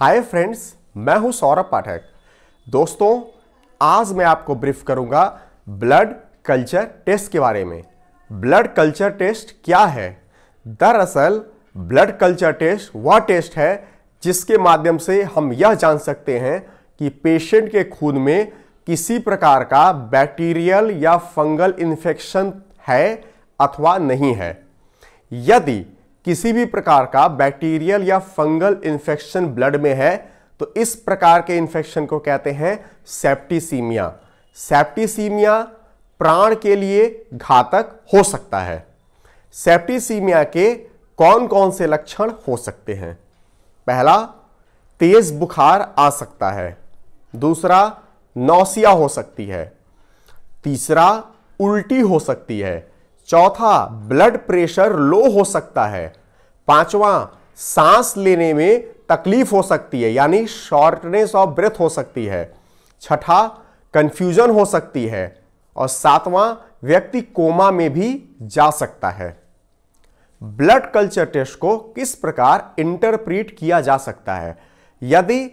hi friends मैं हूं सौरभ पाठक दोस्तों आज मैं आपको ब्रीफ करूंगा ब्लड कल्चर टेस्ट के बारे में ब्लड कल्चर टेस्ट क्या है दरअसल ब्लड कल्चर टेस्ट वह टेस्ट है जिसके माध्यम से हम यह जान सकते हैं कि पेशेंट के खून में किसी प्रकार का बैक्टीरियल या फंगल इन्फेक्शन है अथवा नहीं है यदि किसी भी प्रकार का बैक्टीरियल या फंगल इन्फेक्शन ब्लड में है तो इस प्रकार के इन्फेक्शन को कहते हैं सेप्टिसीमिया सेप्टिसीमिया प्राण के लिए घातक हो सकता है सेप्टिसीमिया के कौन कौन से लक्षण हो सकते हैं पहला तेज बुखार आ सकता है दूसरा नौसिया हो सकती है तीसरा उल्टी हो सकती है चौथा ब्लड प्रेशर लो हो सकता है पांचवा सांस लेने में तकलीफ हो सकती है यानी शॉर्टनेस ऑफ ब्रेथ हो सकती है छठा कंफ्यूजन हो सकती है और सातवां व्यक्ति कोमा में भी जा सकता है ब्लड कल्चर टेस्ट को किस प्रकार इंटरप्रीट किया जा सकता है यदि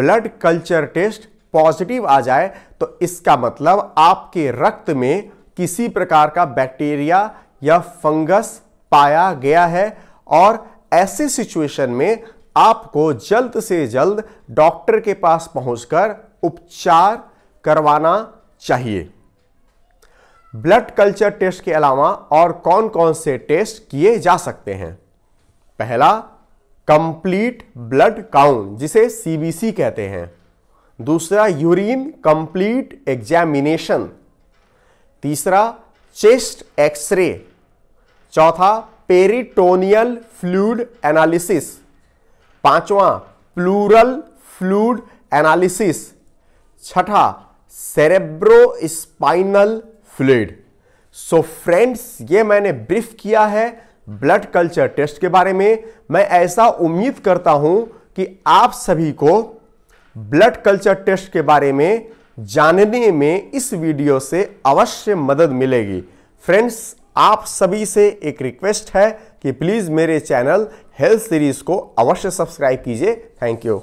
ब्लड कल्चर टेस्ट पॉजिटिव आ जाए तो इसका मतलब आपके रक्त में किसी प्रकार का बैक्टीरिया या फंगस पाया गया है और ऐसे सिचुएशन में आपको जल्द से जल्द डॉक्टर के पास पहुंचकर उपचार करवाना चाहिए ब्लड कल्चर टेस्ट के अलावा और कौन कौन से टेस्ट किए जा सकते हैं पहला कंप्लीट ब्लड काउंट जिसे सीबीसी कहते हैं दूसरा यूरिन कंप्लीट एग्जामिनेशन तीसरा चेस्ट एक्सरे चौथा पेरिटोनियल फ्लूड एनालिसिस पांचवा प्लूरल फ्लूड एनालिसिस छठा cerebro spinal fluid so friends ये मैंने ब्रीफ किया है ब्लड कल्चर टेस्ट के बारे में मैं ऐसा उम्मीद करता हूं कि आप सभी को ब्लड कल्चर टेस्ट के बारे में जानने में इस वीडियो से अवश्य मदद मिलेगी फ्रेंड्स आप सभी से एक रिक्वेस्ट है कि प्लीज़ मेरे चैनल हेल्थ सीरीज़ को अवश्य सब्सक्राइब कीजिए थैंक यू